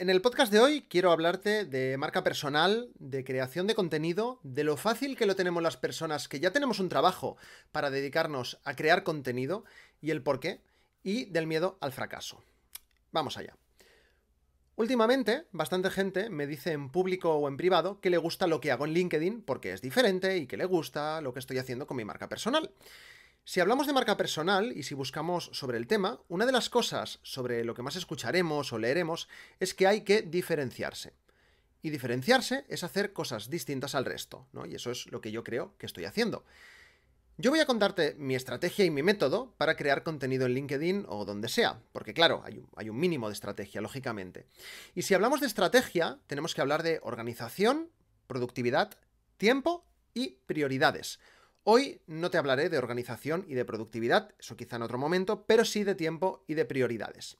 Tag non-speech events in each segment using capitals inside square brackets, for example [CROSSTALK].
En el podcast de hoy quiero hablarte de marca personal, de creación de contenido, de lo fácil que lo tenemos las personas que ya tenemos un trabajo para dedicarnos a crear contenido y el por qué, y del miedo al fracaso. Vamos allá. Últimamente, bastante gente me dice en público o en privado que le gusta lo que hago en LinkedIn porque es diferente y que le gusta lo que estoy haciendo con mi marca personal. Si hablamos de marca personal y si buscamos sobre el tema, una de las cosas sobre lo que más escucharemos o leeremos es que hay que diferenciarse. Y diferenciarse es hacer cosas distintas al resto, ¿no? Y eso es lo que yo creo que estoy haciendo. Yo voy a contarte mi estrategia y mi método para crear contenido en LinkedIn o donde sea, porque claro, hay un, hay un, mínimo de estrategia, lógicamente. Y si hablamos de estrategia, tenemos que hablar de organización, productividad, tiempo y prioridades. Hoy no te hablaré de organización y de productividad, eso quizá en otro momento, pero sí de tiempo y de prioridades.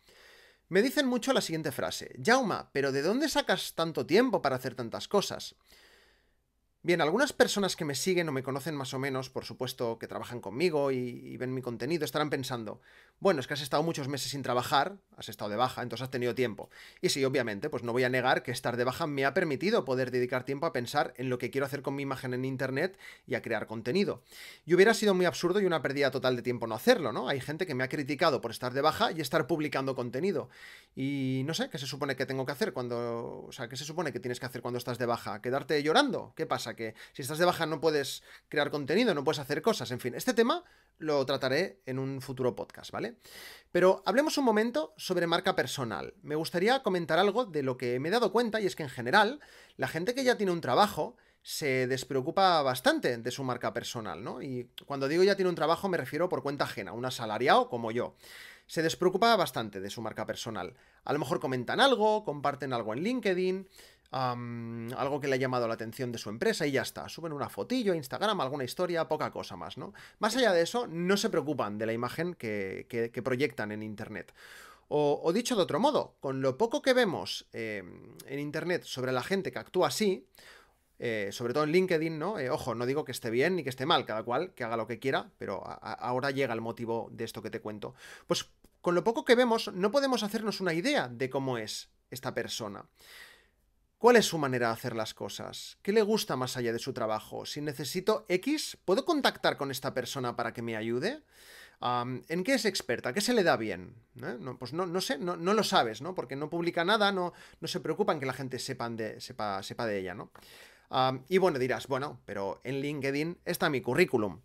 Me dicen mucho la siguiente frase, Jauma, pero ¿de dónde sacas tanto tiempo para hacer tantas cosas? Bien, algunas personas que me siguen o me conocen más o menos, por supuesto que trabajan conmigo y, y ven mi contenido, estarán pensando, bueno, es que has estado muchos meses sin trabajar, has estado de baja, entonces has tenido tiempo. Y sí, obviamente, pues no voy a negar que estar de baja me ha permitido poder dedicar tiempo a pensar en lo que quiero hacer con mi imagen en Internet y a crear contenido. Y hubiera sido muy absurdo y una pérdida total de tiempo no hacerlo, ¿no? Hay gente que me ha criticado por estar de baja y estar publicando contenido. Y no sé, ¿qué se supone que tengo que hacer cuando... O sea, ¿qué se supone que tienes que hacer cuando estás de baja? ¿Quedarte llorando? ¿Qué pasa? Que si estás de baja no puedes crear contenido, no puedes hacer cosas, en fin. Este tema lo trataré en un futuro podcast, ¿vale? Pero hablemos un momento sobre marca personal. Me gustaría comentar algo de lo que me he dado cuenta y es que en general la gente que ya tiene un trabajo se despreocupa bastante de su marca personal, ¿no? Y cuando digo ya tiene un trabajo me refiero por cuenta ajena, un asalariado como yo. Se despreocupa bastante de su marca personal. A lo mejor comentan algo, comparten algo en LinkedIn, algo que le ha llamado la atención de su empresa y ya está. Suben una fotillo, Instagram, alguna historia, poca cosa más, ¿no? Más allá de eso, no se preocupan de la imagen que, proyectan en Internet. O, dicho de otro modo, con lo poco que vemos em, en Internet sobre la gente que actúa así, eh, sobre todo en LinkedIn, ¿no? Eh, ojo, no digo que esté bien ni que esté mal, cada cual que haga lo que quiera, pero ahora llega el motivo de esto que te cuento. Pues con lo poco que vemos, no podemos hacernos una idea de cómo es esta persona. ¿Cuál es su manera de hacer las cosas? ¿Qué le gusta más allá de su trabajo? Si necesito X, ¿puedo contactar con esta persona para que me ayude? ¿En qué es experta? ¿Qué se le da bien? ¿Eh? No, pues no, no sé, no, lo sabes, ¿no? Porque no publica nada, no, no se preocupan que la gente sepan de, sepa, sepa de ella, ¿no? y bueno, dirás, bueno, pero en LinkedIn está mi currículum.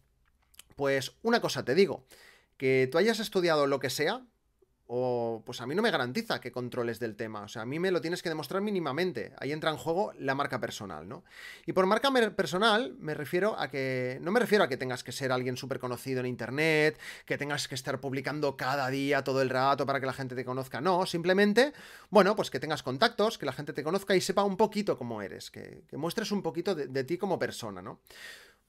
Pues una cosa te digo, que tú hayas estudiado lo que sea, o pues a mí no me garantiza que controles del tema, o sea, a mí me lo tienes que demostrar mínimamente. Ahí entra en juego la marca personal, ¿no? Y por marca personal me refiero a que no me refiero a que tengas que ser alguien súper conocido en internet, que tengas que estar publicando cada día todo el rato para que la gente te conozca, no, simplemente, bueno, pues que tengas contactos, que la gente te conozca y sepa un poquito cómo eres, que, muestres un poquito de, de ti como persona, ¿no?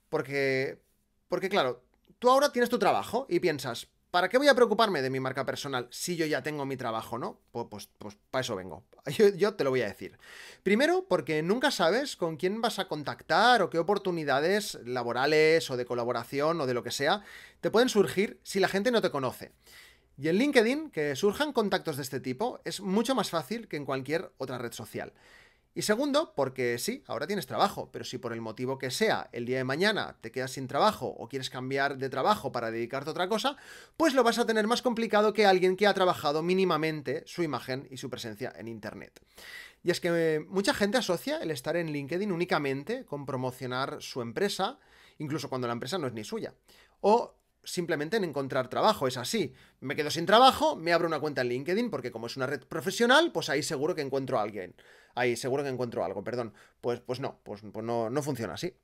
Porque porque claro, tú ahora tienes tu trabajo y piensas, ¿para qué voy a preocuparme de mi marca personal si yo ya tengo mi trabajo, no? Pues, pues para eso vengo. [LAUGHS] Yo, yo, te lo voy a decir. Primero, porque nunca sabes con quién vas a contactar o qué oportunidades laborales o de colaboración o de lo que sea te pueden surgir si la gente no te conoce. Y en LinkedIn, que surjan contactos de este tipo es mucho más fácil que en cualquier otra red social. Y segundo, porque sí, ahora tienes trabajo, pero si por el motivo que sea el día de mañana te quedas sin trabajo o quieres cambiar de trabajo para dedicarte a otra cosa, pues lo vas a tener más complicado que alguien que ha trabajado mínimamente su imagen y su presencia en Internet. Y es que eh, mucha gente asocia el estar en LinkedIn únicamente con promocionar su empresa, incluso cuando la empresa no es ni suya. O simplemente en encontrar trabajo, es así. Me quedo sin trabajo, me abro una cuenta en LinkedIn, porque como es una red profesional, pues ahí seguro que encuentro a alguien. Ahí seguro que encuentro algo, perdón. Pues, pues no, pues, pues no, funciona así.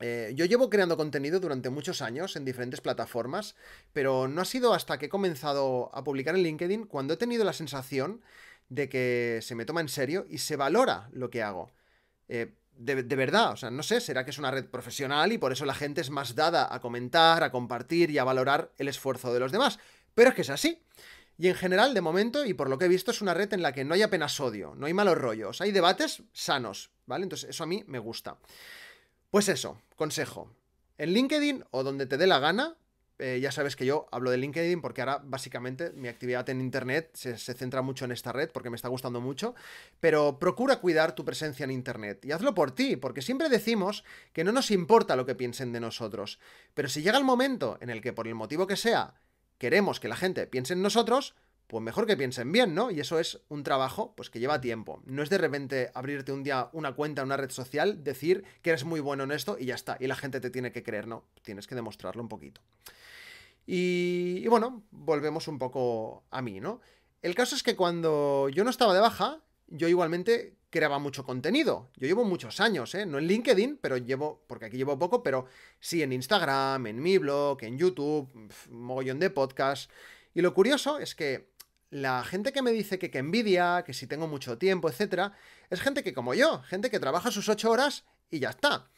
Eh, yo llevo creando contenido durante muchos años en diferentes plataformas, pero no ha sido hasta que he comenzado a publicar en LinkedIn cuando he tenido la sensación de que se me toma en serio y se valora lo que hago. Eh, de, verdad, o sea, no sé, será que es una red profesional y por eso la gente es más dada a comentar, a compartir y a valorar el esfuerzo de los demás. Pero es que es así. Y en general, de momento, y por lo que he visto, es una red en la que no hay apenas odio, no hay malos rollos, hay debates sanos, ¿vale? Entonces, eso a mí me gusta. Pues eso, consejo. En LinkedIn o donde te dé la gana, eh, ya sabes que yo hablo de LinkedIn porque ahora básicamente mi actividad en Internet se, centra mucho en esta red porque me está gustando mucho, pero procura cuidar tu presencia en Internet y hazlo por ti, porque siempre decimos que no nos importa lo que piensen de nosotros, pero si llega el momento en el que por el motivo que sea queremos que la gente piense en nosotros, pues mejor que piensen bien, ¿no? Y eso es un trabajo pues que lleva tiempo. No es de repente abrirte un día una cuenta en una red social, decir que eres muy bueno en esto y ya está, y la gente te tiene que creer, ¿no? Tienes que demostrarlo un poquito. Y, bueno, volvemos un poco a mí, ¿no? El caso es que cuando yo no estaba de baja, yo igualmente creaba mucho contenido. Yo llevo muchos años, ¿eh? No en LinkedIn, pero llevo, porque aquí llevo poco, pero sí en Instagram, en mi blog, en YouTube, mogollón de podcast. Y lo curioso es que la gente que me dice que, que envidia, que si tengo mucho tiempo, etcétera, es gente que como yo, gente que trabaja sus ocho horas y ya está.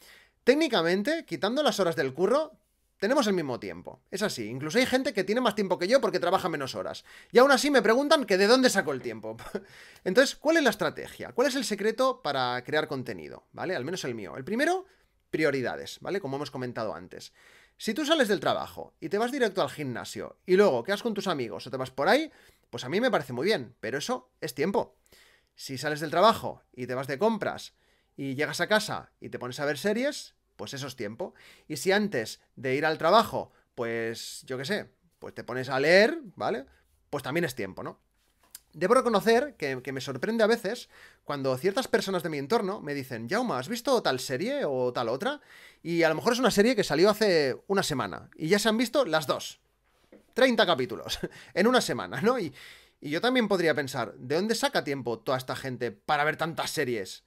Técnicamente, quitando las horas del curro, tenemos el mismo tiempo, es así. Incluso hay gente que tiene más tiempo que yo porque trabaja menos horas. Y aún así me preguntan que de dónde saco el tiempo. [LAUGHS] Entonces, ¿cuál es la estrategia? ¿Cuál es el secreto para crear contenido? ¿Vale? Al menos el mío. El primero, prioridades, ¿vale? Como hemos comentado antes. Si tú sales del trabajo y te vas directo al gimnasio y luego quedas con tus amigos o te vas por ahí, pues a mí me parece muy bien, pero eso es tiempo. Si sales del trabajo y te vas de compras y llegas a casa y te pones a ver series, pues eso es tiempo. Y si antes de ir al trabajo, pues yo qué sé, pues te pones a leer, ¿vale? Pues también es tiempo, ¿no? Debo reconocer que, me sorprende a veces cuando ciertas personas de mi entorno me dicen, Yauma, ¿has visto tal serie o tal otra? Y a lo mejor es una serie que salió hace una semana y ya se han visto las dos. 30 capítulos [LAUGHS] en una semana, ¿no? Y, y yo también podría pensar, ¿de dónde saca tiempo toda esta gente para ver tantas series?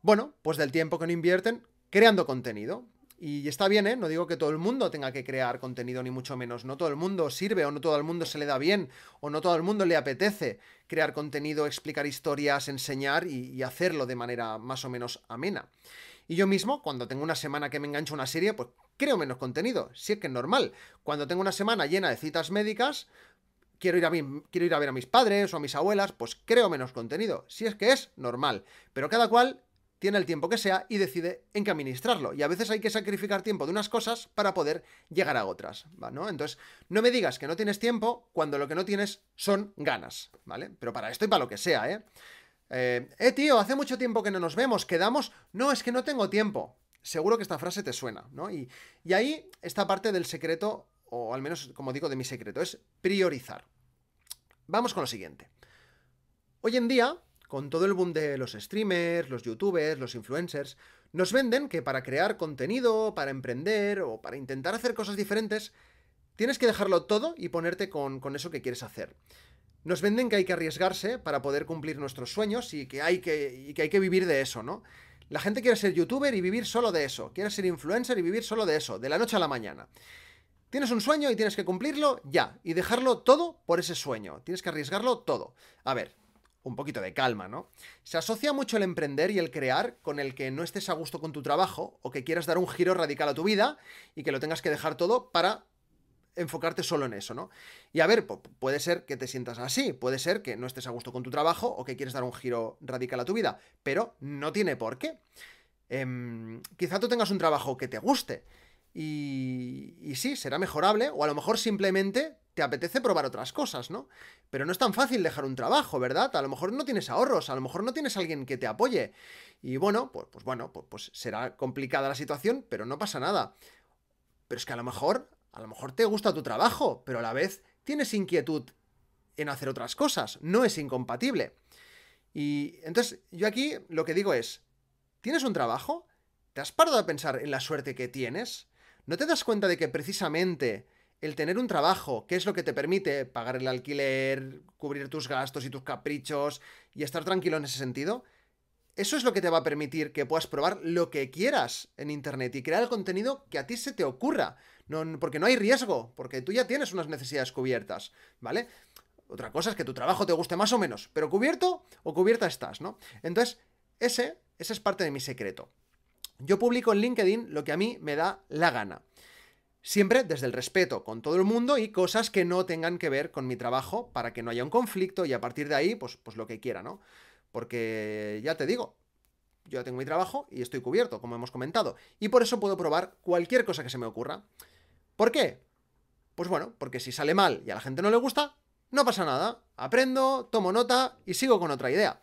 Bueno, pues del tiempo que no invierten creando contenido. Y está bien, ¿eh? No digo que todo el mundo tenga que crear contenido, ni mucho menos. No todo el mundo sirve, o no todo el mundo se le da bien, o no todo el mundo le apetece crear contenido, explicar historias, enseñar y, hacerlo de manera más o menos amena. Y yo mismo, cuando tengo una semana que me engancho una serie, pues creo menos contenido, si es que es normal. Cuando tengo una semana llena de citas médicas, quiero ir, a quiero ir a ver a mis padres o a mis abuelas, pues creo menos contenido, si es que es normal. Pero cada cual tiene el tiempo que sea y decide en qué administrarlo. Y a veces hay que sacrificar tiempo de unas cosas para poder llegar a otras, ¿no? Entonces, no me digas que no tienes tiempo cuando lo que no tienes son ganas, ¿vale? Pero para esto y para lo que sea, ¿eh? Eh, eh tío, hace mucho tiempo que no nos vemos, quedamos... No, es que no tengo tiempo. Seguro que esta frase te suena, ¿no? Y, y ahí está parte del secreto, o al menos, como digo, de mi secreto, es priorizar. Vamos con lo siguiente. Hoy en día, con todo el boom de los streamers, los youtubers, los influencers, nos venden que para crear contenido, para emprender o para intentar hacer cosas diferentes, tienes que dejarlo todo y ponerte con, eso que quieres hacer. Nos venden que hay que arriesgarse para poder cumplir nuestros sueños y que, hay que, y que hay que vivir de eso, ¿no? La gente quiere ser youtuber y vivir solo de eso, quiere ser influencer y vivir solo de eso, de la noche a la mañana. Tienes un sueño y tienes que cumplirlo ya, y dejarlo todo por ese sueño, tienes que arriesgarlo todo. A ver, un poquito de calma, ¿no? Se asocia mucho el emprender y el crear con el que no estés a gusto con tu trabajo o que quieras dar un giro radical a tu vida y que lo tengas que dejar todo para enfocarte solo en eso, ¿no? Y a ver, puede ser que te sientas así, puede ser que no estés a gusto con tu trabajo o que quieres dar un giro radical a tu vida, pero no tiene por qué. Em, quizá tú tengas un trabajo que te guste y, y sí, será mejorable o a lo mejor simplemente te apetece probar otras cosas, ¿no? Pero no es tan fácil dejar un trabajo, ¿verdad? A lo mejor no tienes ahorros, a lo mejor no tienes alguien que te apoye. Y bueno, pues, pues bueno, pues, pues, será complicada la situación, pero no pasa nada. Pero es que a lo mejor, a lo mejor te gusta tu trabajo, pero a la vez tienes inquietud en hacer otras cosas, no es incompatible. Y entonces yo aquí lo que digo es, ¿tienes un trabajo? ¿Te has parado a pensar en la suerte que tienes? ¿No te das cuenta de que precisamente el tener un trabajo, que es lo que te permite pagar el alquiler, cubrir tus gastos y tus caprichos y estar tranquilo en ese sentido, eso es lo que te va a permitir que puedas probar lo que quieras en Internet y crear el contenido que a ti se te ocurra, no, porque no hay riesgo, porque tú ya tienes unas necesidades cubiertas, ¿vale? Otra cosa es que tu trabajo te guste más o menos, pero cubierto o cubierta estás, ¿no? Entonces, ese, ese es parte de mi secreto. Yo publico en LinkedIn lo que a mí me da la gana. Siempre desde el respeto con todo el mundo y cosas que no tengan que ver con mi trabajo para que no haya un conflicto y a partir de ahí, pues, pues lo que quiera, ¿no? Porque ya te digo, yo tengo mi trabajo y estoy cubierto, como hemos comentado. Y por eso puedo probar cualquier cosa que se me ocurra. ¿Por qué? Pues bueno, porque si sale mal y a la gente no le gusta, no pasa nada. Aprendo, tomo nota y sigo con otra idea.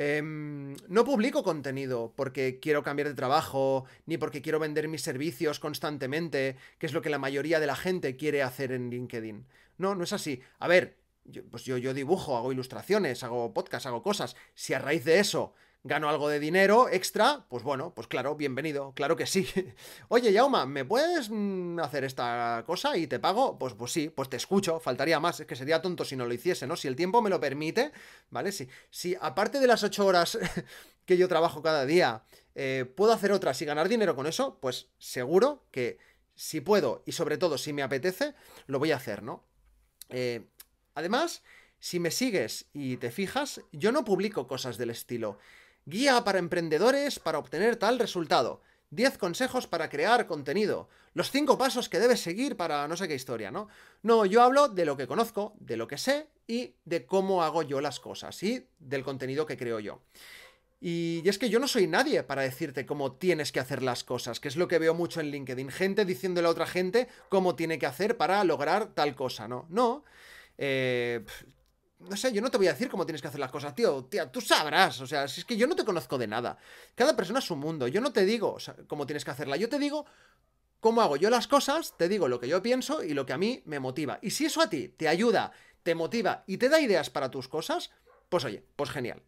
Em, no publico contenido porque quiero cambiar de trabajo, ni porque quiero vender mis servicios constantemente, que es lo que la mayoría de la gente quiere hacer en LinkedIn. No, no es así. A ver, pues yo, yo dibujo, hago ilustraciones, hago podcast, hago cosas. Si a raíz de eso gano algo de dinero extra, pues bueno, pues claro, bienvenido, claro que sí. [LAUGHS] Oye, Yauma, ¿me puedes mm, hacer esta cosa y te pago? Pues, pues sí, pues te escucho, faltaría más, es que sería tonto si no lo hiciese, ¿no? Si el tiempo me lo permite, ¿vale? Si, si aparte de las ocho horas [LAUGHS] que yo trabajo cada día, eh, puedo hacer otras y ganar dinero con eso, pues seguro que si puedo y sobre todo si me apetece, lo voy a hacer, ¿no? Eh, además, si me sigues y te fijas, yo no publico cosas del estilo. Guía para emprendedores para obtener tal resultado. Diez consejos para crear contenido, los cinco pasos que debes seguir para no sé qué historia, ¿no? No, yo hablo de lo que conozco, de lo que sé y de cómo hago yo las cosas y del contenido que creo yo. Y es que yo no soy nadie para decirte cómo tienes que hacer las cosas, que es lo que veo mucho en LinkedIn, gente diciéndole a otra gente cómo tiene que hacer para lograr tal cosa, ¿no? No. Eh, no sé, yo no te voy a decir cómo tienes que hacer las cosas, tío. Tía, tú sabrás. O sea, si es que yo no te conozco de nada. Cada persona es su mundo. Yo no te digo cómo tienes que hacerla. Yo te digo cómo hago yo las cosas, te digo lo que yo pienso y lo que a mí me motiva. Y si eso a ti te ayuda, te motiva y te da ideas para tus cosas, pues oye, pues genial.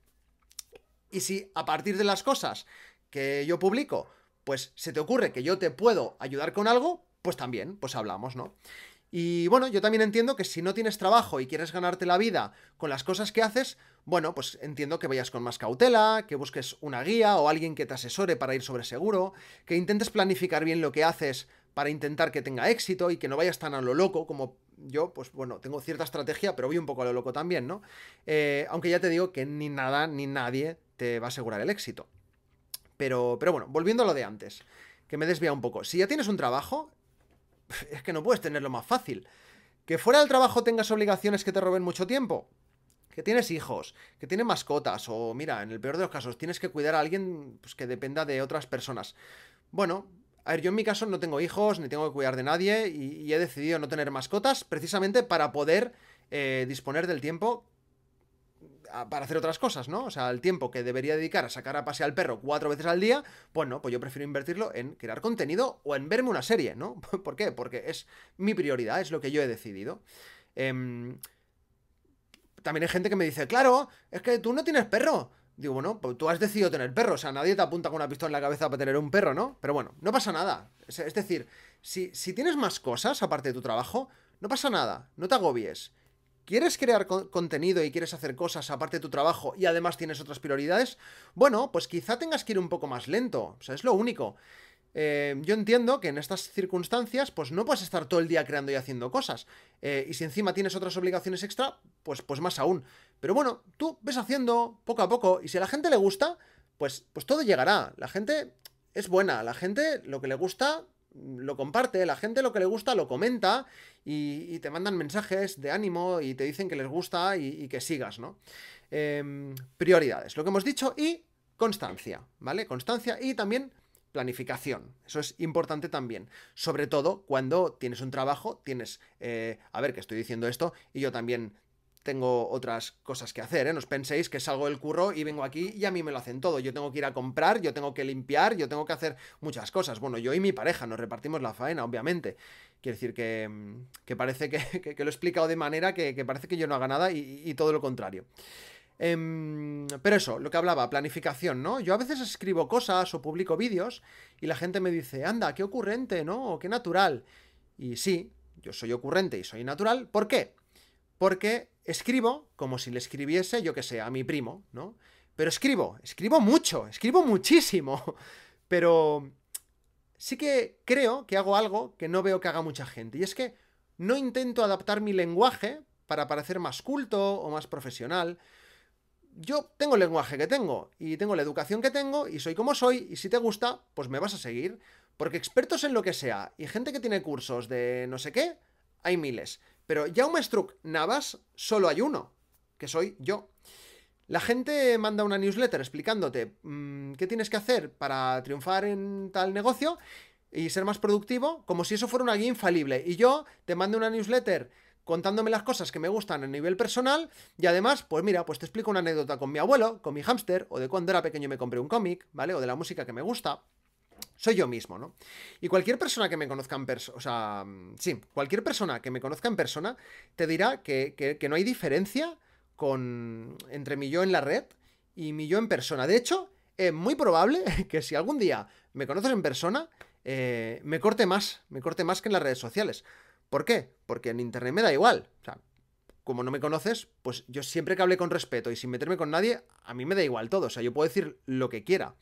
Y si a partir de las cosas que yo publico, pues se te ocurre que yo te puedo ayudar con algo, pues también, pues hablamos, ¿no? Y bueno, yo también entiendo que si no tienes trabajo y quieres ganarte la vida con las cosas que haces, bueno, pues entiendo que vayas con más cautela, que busques una guía o alguien que te asesore para ir sobre seguro, que intentes planificar bien lo que haces para intentar que tenga éxito y que no vayas tan a lo loco como yo, pues bueno, tengo cierta estrategia, pero voy un poco a lo loco también, ¿no? Eh, aunque ya te digo que ni nada ni nadie te va a asegurar el éxito. Pero, pero bueno, volviendo a lo de antes, que me desvía un poco. Si ya tienes un trabajo, es que no puedes tenerlo más fácil. Que fuera del trabajo tengas obligaciones que te roben mucho tiempo. Que tienes hijos, que tienes mascotas, o mira, en el peor de los casos, tienes que cuidar a alguien pues, que dependa de otras personas. Bueno, a ver, yo en mi caso no tengo hijos, ni tengo que cuidar de nadie, y, he decidido no tener mascotas precisamente para poder eh, disponer del tiempo para hacer otras cosas, ¿no? O sea, el tiempo que debería dedicar a sacar a pasear al perro cuatro veces al día, pues no, pues yo prefiero invertirlo en crear contenido o en verme una serie, ¿no? [LAUGHS] ¿Por qué? Porque es mi prioridad, es lo que yo he decidido. Em, también hay gente que me dice, claro, es que tú no tienes perro. Digo, bueno, pues tú has decidido tener perro, o sea, nadie te apunta con una pistola en la cabeza para tener un perro, ¿no? Pero bueno, no pasa nada. Es, decir, si, si tienes más cosas aparte de tu trabajo, no pasa nada, no te agobies. ¿Quieres crear contenido y quieres hacer cosas aparte de tu trabajo y además tienes otras prioridades? Bueno, pues quizá tengas que ir un poco más lento. O sea, es lo único. Eh, yo entiendo que en estas circunstancias, pues no puedes estar todo el día creando y haciendo cosas. Eh, y si encima tienes otras obligaciones extra, pues, pues más aún. Pero bueno, tú ves haciendo poco a poco y si a la gente le gusta, pues, pues todo llegará. La gente es buena, la gente lo que le gusta lo comparte, la gente lo que le gusta lo comenta y, te mandan mensajes de ánimo y te dicen que les gusta y, que sigas, ¿no? Em, prioridades, lo que hemos dicho, y constancia, ¿vale? Constancia y también planificación. Eso es importante también. Sobre todo cuando tienes un trabajo, tienes, eh, a ver, que estoy diciendo esto y yo también tengo otras cosas que hacer, ¿eh? No os penséis que salgo del curro y vengo aquí y a mí me lo hacen todo. Yo tengo que ir a comprar, yo tengo que limpiar, yo tengo que hacer muchas cosas. Bueno, yo y mi pareja nos repartimos la faena, obviamente. Quiero decir que, mm, que parece [LAUGHS] que, que, lo he explicado de manera que, parece que yo no haga nada y, todo lo contrario. Em, pero eso, lo que hablaba, planificación, ¿no? Yo a veces escribo cosas o publico vídeos y la gente me dice, anda, qué ocurrente, ¿no? O qué natural. Y sí, yo soy ocurrente y soy natural. ¿Por qué? Porque Escribo como si le escribiese, yo que sé, a mi primo, ¿no? Pero escribo, escribo mucho, escribo muchísimo. [LAUGHS] Pero sí que creo que hago algo que no veo que haga mucha gente. Y es que no intento adaptar mi lenguaje para parecer más culto o más profesional. Yo tengo el lenguaje que tengo y tengo la educación que tengo y soy como soy y si te gusta, pues me vas a seguir. Porque expertos en lo que sea y gente que tiene cursos de no sé qué, hay miles. Pero un Struck Navas solo hay uno, que soy yo. La gente manda una newsletter explicándote mm, qué tienes que hacer para triunfar en tal negocio y ser más productivo, como si eso fuera una guía infalible. Y yo te mando una newsletter contándome las cosas que me gustan a nivel personal y además, pues mira, pues te explico una anécdota con mi abuelo, con mi hámster o de cuando era pequeño me compré un cómic, ¿vale? O de la música que me gusta soy yo mismo, ¿no? Y cualquier persona que me conozca en persona, o sea, sí, cualquier persona que me conozca en persona te dirá que, no hay diferencia con, entre mi yo en la red y mi yo en persona. De hecho, es muy probable [LAUGHS] que si algún día me conoces en persona, eh, me corte más, me corte más que en las redes sociales. ¿Por qué? Porque en internet me da igual. O sea, como no me conoces, pues yo siempre que hablé con respeto y sin meterme con nadie, a mí me da igual todo. O sea, yo puedo decir lo que quiera.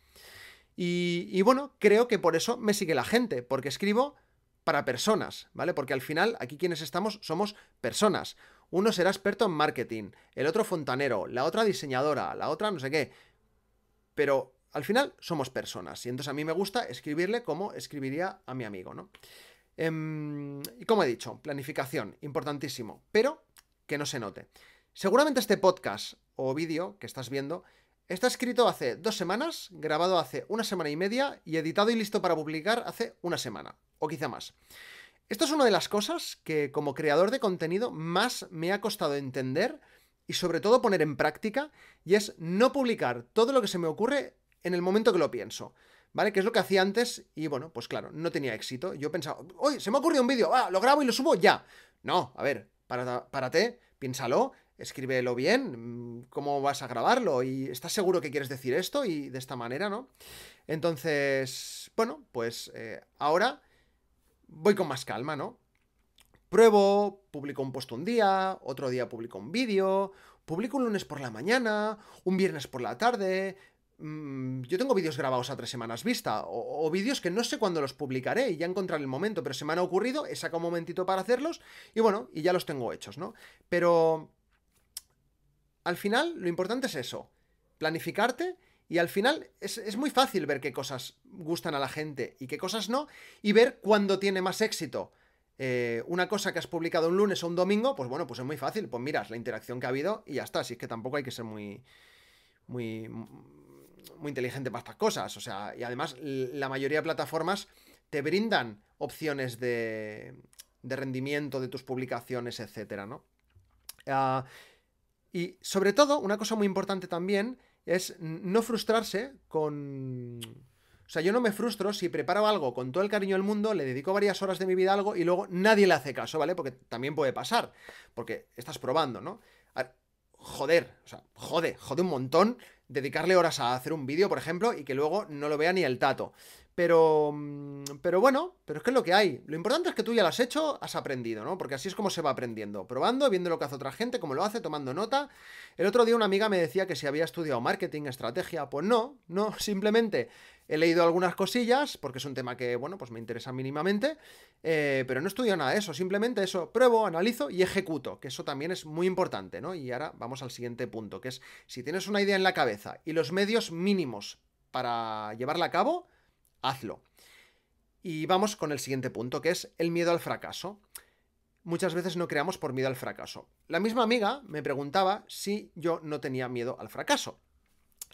Y, bueno, creo que por eso me sigue la gente, porque escribo para personas, ¿vale? Porque al final aquí quienes estamos somos personas. Uno será experto en marketing, el otro fontanero, la otra diseñadora, la otra no sé qué. Pero al final somos personas y entonces a mí me gusta escribirle como escribiría a mi amigo, ¿no? Em, y como he dicho, planificación, importantísimo, pero que no se note. Seguramente este podcast o vídeo que estás viendo Está escrito hace dos semanas, grabado hace una semana y media y editado y listo para publicar hace una semana, o quizá más. Esto es una de las cosas que como creador de contenido más me ha costado entender y sobre todo poner en práctica, y es no publicar todo lo que se me ocurre en el momento que lo pienso. ¿Vale? Que es lo que hacía antes y bueno, pues claro, no tenía éxito. Yo pensaba, hoy se me ocurrió un vídeo, ah, lo grabo y lo subo ya. No, a ver, para párate piénsalo, escríbelo bien, mm, cómo vas a grabarlo y estás seguro que quieres decir esto y de esta manera, ¿no? Entonces, bueno, pues eh, ahora voy con más calma, ¿no? Pruebo, publico un post un día, otro día publico un vídeo, publico un lunes por la mañana, un viernes por la tarde. Mm, yo tengo vídeos grabados a tres semanas vista, o, vídeos que no sé cuándo los publicaré y ya encontraré el momento, pero se me han ocurrido, he sacado un momentito para hacerlos y bueno, y ya los tengo hechos, ¿no? Pero al final lo importante es eso, planificarte y al final es, muy fácil ver qué cosas gustan a la gente y qué cosas no y ver cuándo tiene más éxito. Eh, una cosa que has publicado un lunes o un domingo, pues bueno, pues es muy fácil, pues miras la interacción que ha habido y ya está, así es que tampoco hay que ser muy, muy, muy inteligente para estas cosas, o sea, y además la mayoría de plataformas te brindan opciones de, de rendimiento de tus publicaciones, etcétera, ¿no? Ah, y sobre todo, una cosa muy importante también es no frustrarse con... O sea, yo no me frustro si preparo algo con todo el cariño del mundo, le dedico varias horas de mi vida a algo y luego nadie le hace caso, ¿vale? Porque también puede pasar, porque estás probando, ¿no? joder, o sea, jode, jode un montón dedicarle horas a hacer un vídeo, por ejemplo, y que luego no lo vea ni el tato. Pero, mm, pero bueno, pero es que es lo que hay. Lo importante es que tú ya lo has hecho, has aprendido, ¿no? Porque así es como se va aprendiendo. Probando, viendo lo que hace otra gente, cómo lo hace, tomando nota. El otro día una amiga me decía que si había estudiado marketing, estrategia. Pues no, no, [LAUGHS] simplemente he leído algunas cosillas, porque es un tema que, bueno, pues me interesa mínimamente. Eh, pero no estudio nada de eso, simplemente eso, pruebo, analizo y ejecuto, que eso también es muy importante, ¿no? Y ahora vamos al siguiente punto, que es si tienes una idea en la cabeza y los medios mínimos para llevarla a cabo, hazlo. Y vamos con el siguiente punto, que es el miedo al fracaso. Muchas veces no creamos por miedo al fracaso. La misma amiga me preguntaba si yo no tenía miedo al fracaso.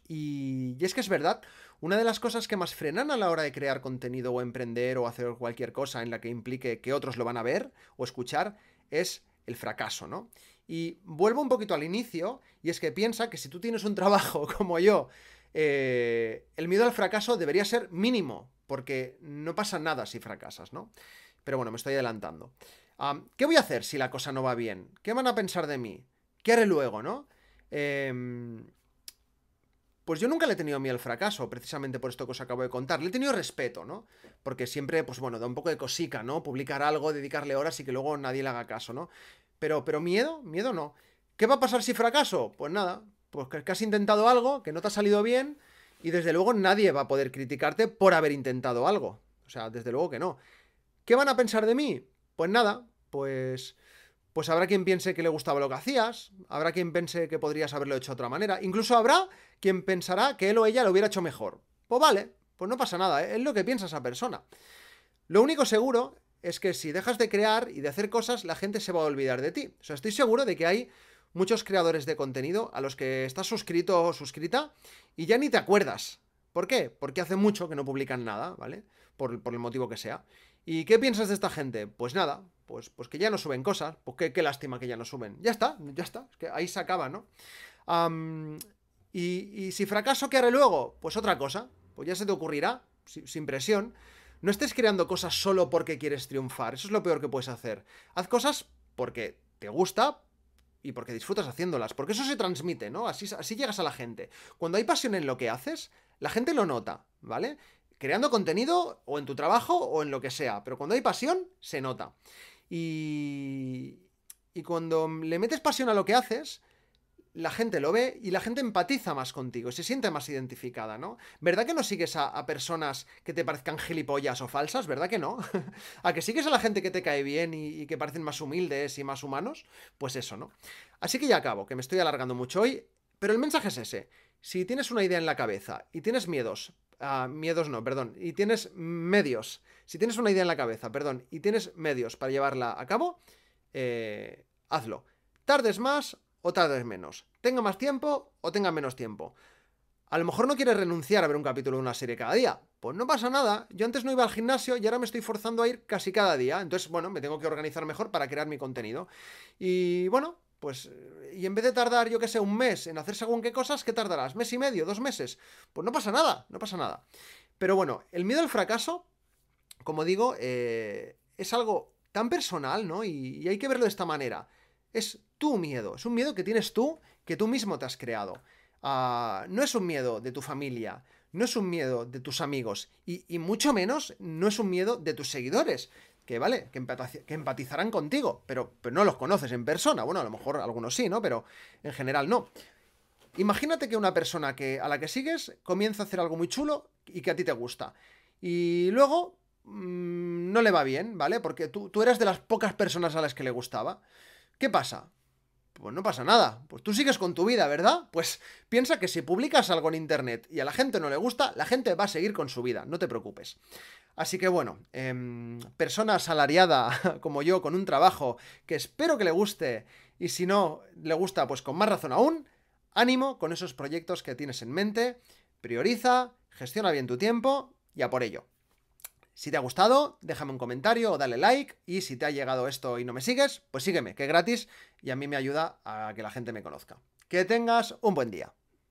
Y, es que es verdad, una de las cosas que más frenan a la hora de crear contenido o emprender o hacer cualquier cosa en la que implique que otros lo van a ver o escuchar es el fracaso, ¿no? Y vuelvo un poquito al inicio, y es que piensa que si tú tienes un trabajo [LAUGHS] como yo, eh, el miedo al fracaso debería ser mínimo, porque no pasa nada si fracasas, ¿no? Pero bueno, me estoy adelantando. ¿Qué voy a hacer si la cosa no va bien? ¿Qué van a pensar de mí? ¿Qué haré luego, no? Em, pues yo nunca le he tenido miedo al fracaso, precisamente por esto que os acabo de contar. Le he tenido respeto, ¿no? Porque siempre, pues bueno, da un poco de cosica, ¿no? Publicar algo, dedicarle horas y que luego nadie le haga caso, ¿no? Pero, pero miedo, miedo no. ¿Qué va a pasar si fracaso? Pues nada, pues que has intentado algo, que no te ha salido bien, y desde luego nadie va a poder criticarte por haber intentado algo. O sea, desde luego que no. ¿Qué van a pensar de mí? Pues nada, pues... Pues habrá quien piense que le gustaba lo que hacías, habrá quien piense que podrías haberlo hecho de otra manera, incluso habrá quien pensará que él o ella lo hubiera hecho mejor. Pues vale, pues no pasa nada, ¿eh? es lo que piensa esa persona. Lo único seguro es que si dejas de crear y de hacer cosas, la gente se va a olvidar de ti. O sea, estoy seguro de que hay muchos creadores de contenido a los que estás suscrito o suscrita y ya ni te acuerdas. ¿Por qué? Porque hace mucho que no publican nada, ¿vale? Por, el motivo que sea. ¿Y qué piensas de esta gente? Pues nada, pues, pues que ya no suben cosas, pues qué, lástima que ya no suben. Ya está, ya está, es que ahí se acaba, ¿no? y, si fracaso, ¿qué haré luego? Pues otra cosa, pues ya se te ocurrirá, sin, sin presión. No estés creando cosas solo porque quieres triunfar, eso es lo peor que puedes hacer. Haz cosas porque te gusta, y porque disfrutas haciéndolas, porque eso se transmite, ¿no? Así, así llegas a la gente. Cuando hay pasión en lo que haces, la gente lo nota, ¿vale? Creando contenido o en tu trabajo o en lo que sea, pero cuando hay pasión, se nota. Y, y cuando le metes pasión a lo que haces, la gente lo ve y la gente empatiza más contigo, se siente más identificada, ¿no? ¿Verdad que no sigues a, personas que te parezcan gilipollas o falsas? ¿Verdad que no? [LAUGHS] ¿A que sigues a la gente que te cae bien y, que parecen más humildes y más humanos? Pues eso, ¿no? Así que ya acabo, que me estoy alargando mucho hoy, pero el mensaje es ese. Si tienes una idea en la cabeza y tienes miedos, Ah, miedos no, perdón, y tienes medios, si tienes una idea en la cabeza, perdón, y tienes medios para llevarla a cabo, eh, hazlo. Tardes más, o vez menos. Tenga más tiempo o tenga menos tiempo. A lo mejor no quiere renunciar a ver un capítulo de una serie cada día. Pues no pasa nada. Yo antes no iba al gimnasio y ahora me estoy forzando a ir casi cada día. Entonces, bueno, me tengo que organizar mejor para crear mi contenido. Y bueno, pues... Y en vez de tardar, yo qué sé, un mes en hacer según qué cosas, ¿qué tardarás? ¿Mes y medio? ¿Dos meses? Pues no pasa nada, no pasa nada. Pero bueno, el miedo al fracaso, como digo, eh, es algo tan personal, ¿no? y hay que verlo de esta manera. Es tu miedo, es un miedo que tienes tú, que tú mismo te has creado. Ah, no es un miedo de tu familia, no es un miedo de tus amigos y, mucho menos no es un miedo de tus seguidores, que vale, que, empatizarán contigo, pero, pero no los conoces en persona. Bueno, a lo mejor algunos sí, ¿no? Pero en general no. Imagínate que una persona que, a la que sigues comienza a hacer algo muy chulo y que a ti te gusta. Y luego mm, no le va bien, ¿vale? Porque tú, tú eras de las pocas personas a las que le gustaba. ¿Qué pasa? pues no pasa nada. Pues tú sigues con tu vida, ¿verdad? Pues piensa que si publicas algo en internet y a la gente no le gusta, la gente va a seguir con su vida, no te preocupes. Así que bueno, em, persona asalariada [LAUGHS] como yo, con un trabajo que espero que le guste y si no le gusta, pues con más razón aún, ánimo con esos proyectos que tienes en mente, prioriza, gestiona bien tu tiempo y a por ello. Si te ha gustado, déjame un comentario o dale like. Y si te ha llegado esto y no me sigues, pues sígueme, que es gratis y a mí me ayuda a que la gente me conozca. Que tengas un buen día.